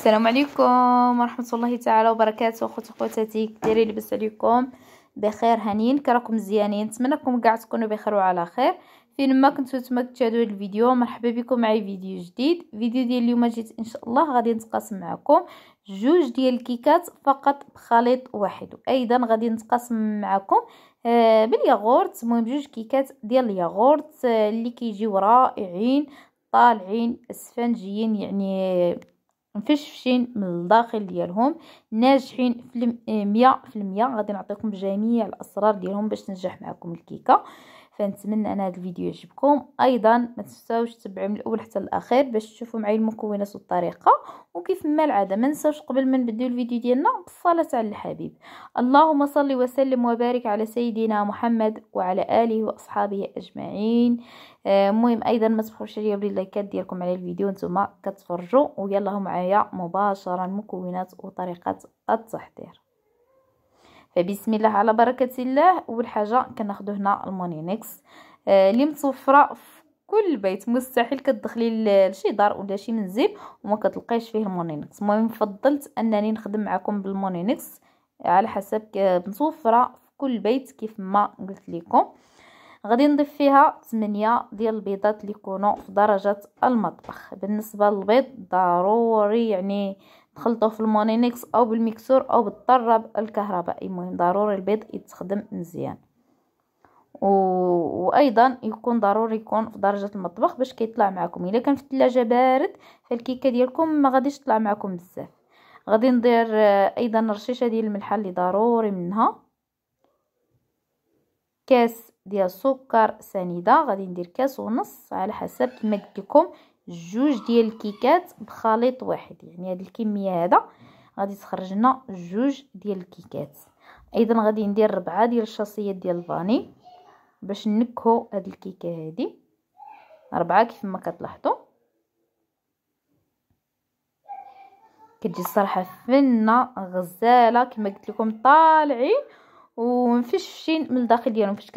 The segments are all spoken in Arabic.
السلام عليكم ورحمة الله تعالى وبركاته اخوتي اخواتاتي كديري لبس عليكم بخير هانيين كراكم مزيانين نتمنىكم كاع تكونوا بخير وعلى خير فين ما كنتو تما كتشاهدوا الفيديو مرحبا بكم معي فيديو جديد فيديو ديال اليوم جيت ان شاء الله غادي نتقاسم معكم جوج ديال الكيكات فقط بخليط واحد وايضا غادي نتقاسم معكم آه، بالياغورت المهم جوج كيكات ديال الياغورت آه، اللي كيجيو رائعين طالعين اسفنجيين يعني مفشفشين من الداخل ديالهم ناجحين في 100% غادي نعطيكم جميع الاسرار ديالهم باش تنجح معكم الكيكه فنتمنى ان هذا الفيديو يعجبكم ايضا ما تنساوش تتبعوا من الاول حتى الاخير باش تشوفوا معايا المكونات والطريقه وكيف ما العاده ما نساوش قبل ما نبداو الفيديو ديالنا بالصلاه على الحبيب اللهم صل وسلم وبارك على سيدنا محمد وعلى اله واصحابه اجمعين آه، المهم ايضا ما تبخلوش عليا باللايكات ديالكم على الفيديو نتوما كتفرجوا ويلا معايا مباشره المكونات وطريقه التحضير فبسم الله على بركه الله اول حاجه كناخذوا هنا المونينكس اللي آه متوفره في كل بيت مستحيل كتدخلي لشي دار ولا شي منزل وما كتلقايش فيه المونينكس المهم فضلت انني نخدم معكم بالمونينكس على حسب متوفره في كل بيت كيف ما قلت لكم غادي نضيف فيها 8 ديال البيضات اللي يكونوا في درجه المطبخ بالنسبه للبيض ضروري يعني تخلطوه في المونينيكس او بالميكسور او بالطرب الكهربائي المهم ضروري البيض يتخدم مزيان و... وايضا يكون ضروري يكون في درجه المطبخ باش كيطلع معكم الا كان في الثلاجه بارد فالكيكه ديالكم ما غاديش تطلع معكم بزاف غادي ندير آه، ايضا رشيشه ديال الملحه اللي ضروري منها كاس ديال السكر سنيده غادي ندير كاس ونص على حسب كما قلت لكم جوج ديال الكيكات بخليط واحد يعني هذه الكميه هذا غادي تخرج لنا جوج ديال الكيكات ايضا غادي ندير ربعة ديال الشاصيات ديال الفاني باش نكهو هاد الكيكه هادي ربعة كيف ما كتلاحظوا كتجي الصراحه فنه غزاله كما قلت لكم طالعين ومفشفشين من الداخل ديالهم فاش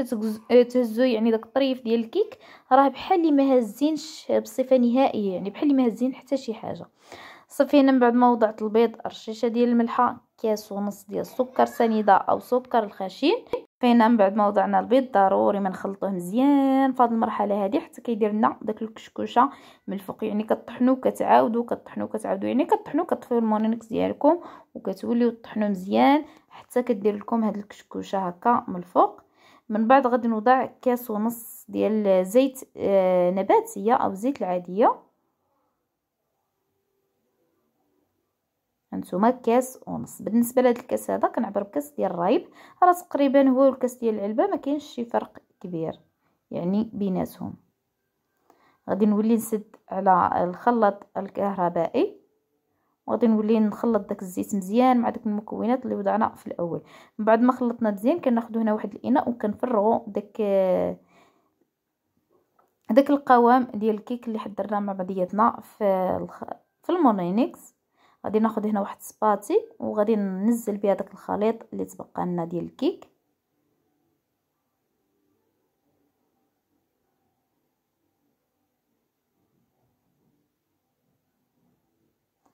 كتهزو يعني داك الطريف ديال الكيك راه بحال اللي ما هزينش بصفه نهائيه يعني بحال اللي ما هزين حتى شي حاجه صافي هنا من بعد ما وضعت البيض رشيشه ديال الملحه كاس ونص ديال السكر سنيده او سكر الخشين بقينا من بعد ما وضعنا البيض ضروري ما نخلطوه مزيان في هذه المرحله هذه حتى كيدير لنا داك الكشكوشه من الفوق يعني كطحنوا كتعاودوا كطحنوا كتعاودوا يعني كطحنوا كطفيو المونينكس ديالكم وكتوليو تطحنوا مزيان حتى كدير لكم هاد الكشكوشه هكا من الفوق من بعد غادي نوضع كاس ونص ديال زيت آه، نباتيه او زيت العاديه نتوما كاس ونص بالنسبه لهذا الكاس هذا كنعبر بكاس ديال الرايب راه تقريبا هو الكاس ديال العلبه ما كاينش شي فرق كبير يعني بيناتهم غادي نولي نسد على الخلاط الكهربائي وغادي نولي نخلط داك الزيت مزيان مع داك المكونات اللي وضعنا في الاول من بعد ما خلطنا مزيان كناخذ هنا واحد الاناء وكنفرغوا داك داك القوام ديال الكيك اللي حضرناه مع بعضياتنا في في المونينكس غادي ناخذ هنا واحد سباتي وغادي ننزل بها داك الخليط اللي تبقى لنا ديال الكيك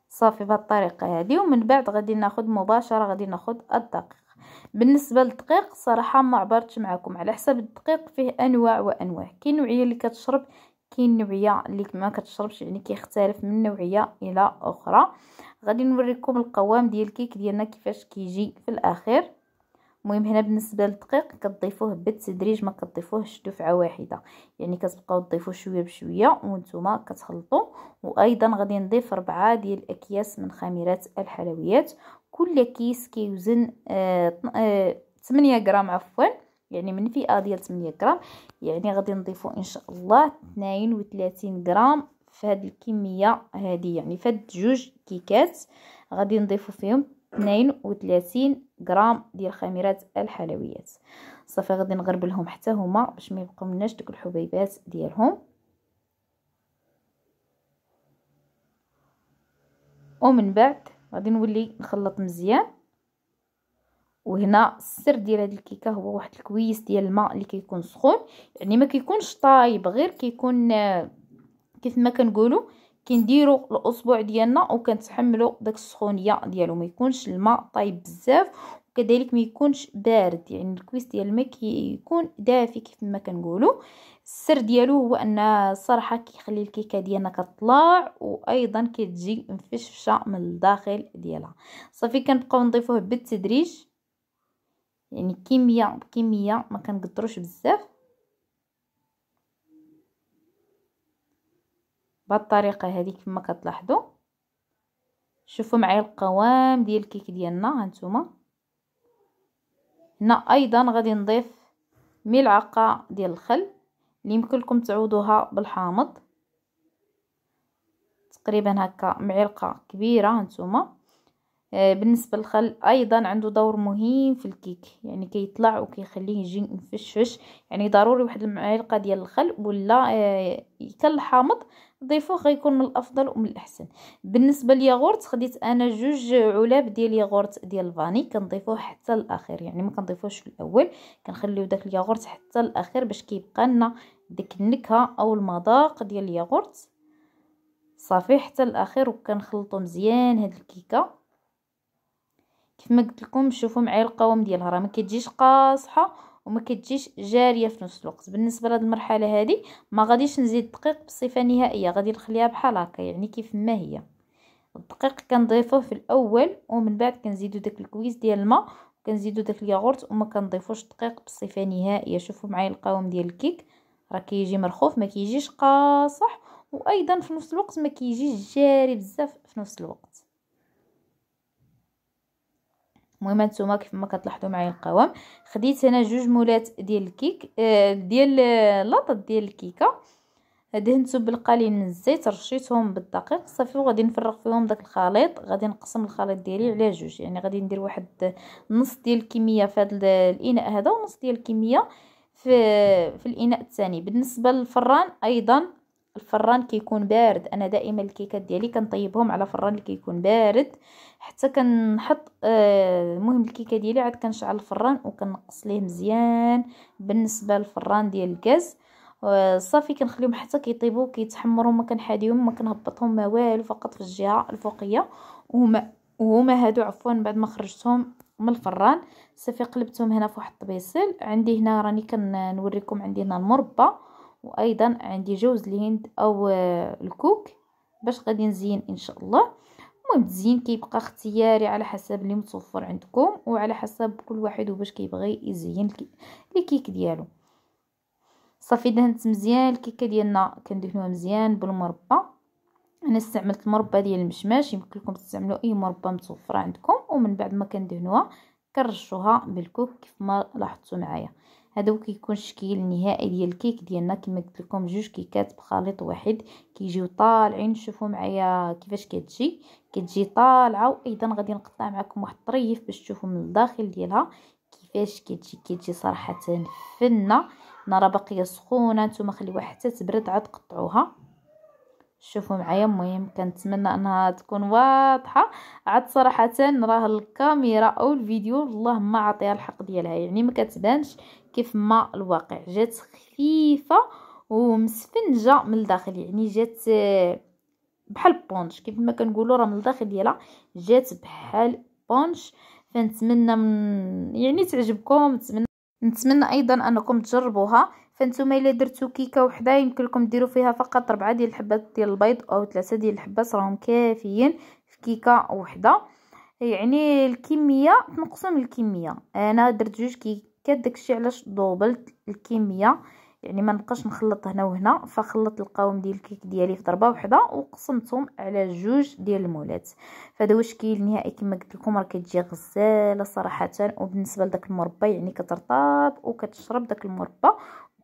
صافي بهذه الطريقه هذه ومن بعد غادي ناخذ مباشره غادي ناخذ الدقيق بالنسبه للدقيق صراحه ما عبرتش معكم على حسب الدقيق فيه انواع وانواع كاين نوعيه اللي كتشرب كاين نوعيه اللي ما كتشربش يعني كيختلف من نوعيه الى اخرى غادي نوريكم القوام ديال الكيك ديالنا كيفاش كيجي في الاخير المهم هنا بالنسبه للدقيق كتضيفوه بالتدريج ما كتضيفوهش دفعه واحده يعني كتبقاو تضيفوه شويه بشويه وانتم كتخلطوا وايضا غادي نضيف ربعة ديال الاكياس من خميرات الحلويات كل كيس كيوزن آه آه 8 غرام عفوا يعني من فئه ديال 8 غرام يعني غادي نضيفو ان شاء الله 32 غرام في هاد الكميه هادي يعني فهاد جوج كيكات غادي نضيفو فيهم 32 غرام ديال خميرات الحلويات صافي غادي نغربلهم حتى هما باش ما يبقاو مناش دوك الحبيبات ديالهم ومن بعد غادي نولي نخلط مزيان وهنا السر ديال هاد الكيكه هو واحد الكويس ديال الماء اللي كيكون سخون يعني ما كيكونش طايب غير كيكون آه، كيف ما كنقولوا كنديروا الاصبع ديالنا وكنتحملوا داك السخونيه ديالو ما يكونش الماء طايب بزاف وكذلك ما يكونش بارد يعني الكويس ديال الماء كيكون دافي كيف ما كنقولوا السر ديالو هو ان الصراحه كيخلي الكيكه ديالنا كطلع وايضا كتجي مفشفشه من الداخل ديالها صافي كنبقاو نضيفوه بالتدريج يعني كميه بكميه ما كنقدروش بزاف بهاد الطريقه هذه كما كتلاحظوا شوفوا معايا القوام ديال الكيك ديالنا هانتوما هنا ايضا غادي نضيف ملعقه ديال الخل اللي يمكن لكم تعوضوها بالحامض تقريبا هكا معلقه كبيره هانتوما آه، بالنسبه للخل ايضا عنده دور مهم في الكيك يعني كيطلع كي وكيخليه يجي مفشفش يعني ضروري واحد المعلقه ديال الخل ولا آه، كالحامض الحامض ضيفوه غيكون من الافضل ومن الاحسن بالنسبه لياغورت خديت انا جوج علب ديال ياغورت ديال الفاني كنضيفوه حتى الاخير يعني ما كنضيفوش الاول كنخليو داك الياغورت حتى الاخير باش كيبقى لنا ديك النكهه او المذاق ديال الياغورت صافي حتى الاخير وكنخلطو مزيان هاد الكيكه كيف ما قلت لكم شوفوا معايا القوام ديالها راه ما كتجيش قاصحه وما كتجيش جاريه في نفس الوقت بالنسبه لهاد المرحله هذه ما غاديش نزيد الدقيق بصفه نهائيه غادي نخليها بحال هكا يعني كيف ما هي الدقيق كنضيفوه في الاول ومن بعد كنزيدو داك الكويس ديال الماء كنزيدو داك الياغورت وما كنضيفوش الدقيق بصفه نهائيه شوفوا معايا القوام ديال الكيك راه كيجي مرخوف ما كيجيش قاصح وايضا في نفس الوقت ما كيجيش جاري بزاف في نفس الوقت المهم هانتوما كيف ما كتلاحظوا معايا القوام خديت هنا جوج مولات ديال الكيك آه، ديال آه، لاطط ديال الكيكه دهنتو بالقليل من الزيت رشيتهم بالدقيق صافي وغادي نفرغ فيهم داك الخليط غادي نقسم الخليط ديالي على جوج يعني غادي ندير واحد نص ديال الكميه في هذا الاناء هذا ونص ديال الكميه في في الاناء الثاني بالنسبه للفران ايضا الفران كيكون بارد انا دائما الكيكات ديالي كنطيبهم على فران اللي كيكون بارد حتى كنحط آه، المهم آه الكيكه ديالي عاد كنشعل الفران وكنقص ليه مزيان بالنسبه للفران ديال الغاز آه، صافي كنخليهم حتى كيطيبوا كيتحمروا ما كنحاديهم ما كنهبطهم ما والو فقط في الجهه الفوقيه وهما وهما هادو عفوا بعد ما خرجتهم من الفران صافي قلبتهم هنا في واحد الطبيسل عندي هنا راني كنوريكم عندي هنا المربى وايضا عندي جوز الهند او آه، الكوك باش غادي نزين ان شاء الله المهم التزيين كيبقى اختياري على حسب اللي متوفر عندكم وعلى حسب كل واحد وباش كيبغي يزين الكيك ديالو صافي دهنت مزيان الكيكه ديالنا كندهنوها مزيان بالمربى انا استعملت المربى ديال المشماش يمكن لكم تستعملوا اي مربى متوفره عندكم ومن بعد ما كندهنوها كنرشوها بالكوك كيف ما لاحظتوا معايا هذا كيكون الشكل النهائي ديال الكيك ديالنا كما قلت لكم جوج كيكات بخليط واحد كيجيو طالعين شوفوا معايا كيفاش كتجي كتجي طالعه وايضا غادي نقطع معكم واحد الطريف باش تشوفوا من الداخل ديالها كيفاش كتجي كتجي صراحه فنه انا راه باقيه سخونه نتوما خليوها حتى تبرد عاد قطعوها شوفوا معايا المهم كنتمنى انها تكون واضحه عاد صراحه راه الكاميرا او الفيديو والله ما عطيها الحق ديالها يعني ما كتبانش كيف ما الواقع جات خفيفه ومسفنجه من الداخل يعني جات بحال بونش كيف ما كنقولوا راه من الداخل ديالها جات بحال بونش فنتمنى من يعني تعجبكم نتمنى نتمنى ايضا انكم تجربوها فانتوما الا درتو كيكه وحده يمكن لكم ديروا فيها فقط ربعة ديال الحبات ديال البيض او ثلاثه ديال الحبات راهم كافيين في كيكه وحده يعني الكميه تنقسم الكميه انا درت جوج كيكات داكشي علاش دوبلت الكميه يعني ما نبقاش نخلط هنا وهنا فخلطت القوام ديال الكيك ديالي في ضربه وحده وقسمتهم على جوج ديال المولات فهذا هو الشكل النهائي كما قلت لكم راه كتجي غزاله صراحه وبالنسبه لداك المربى يعني كترطاب وكتشرب داك المربى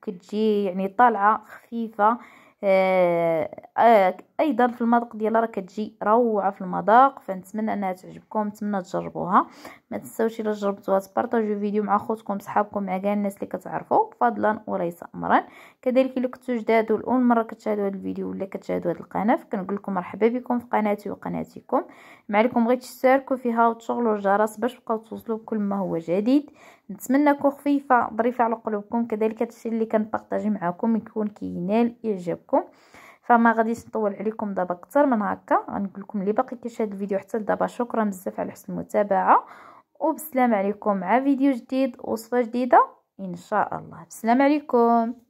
كتجي يعني طالعه خفيفه آه، آه، ايضا في المذاق ديالها راه كتجي روعه في المذاق فنتمنى انها تعجبكم نتمنى تجربوها ما تنساوش الا جربتوها تبارطاجيو الفيديو مع خوتكم صحابكم مع كاع الناس اللي كتعرفوا فضلا وليس امرا كذلك الا كنتو جداد والاول مره كتشاهدوا هذا الفيديو ولا كتشاهدوا هذه القناه فكنقول لكم مرحبا بكم في قناتي وقناتكم معكم غير تشتركوا فيها وتشغلوا الجرس باش تبقاو توصلوا بكل ما هو جديد نتمنى تكون خفيفه ظريفه على قلوبكم كذلك الشيء اللي كنبارطاجي معكم يكون كينال اعجابكم فما غاديش نطول عليكم دابا اكثر من هكا غنقول لكم اللي باقي كيشاهد الفيديو حتى لدابا شكرا بزاف على حسن المتابعه وبسلام عليكم مع فيديو جديد وصفه جديده ان شاء الله بسلام عليكم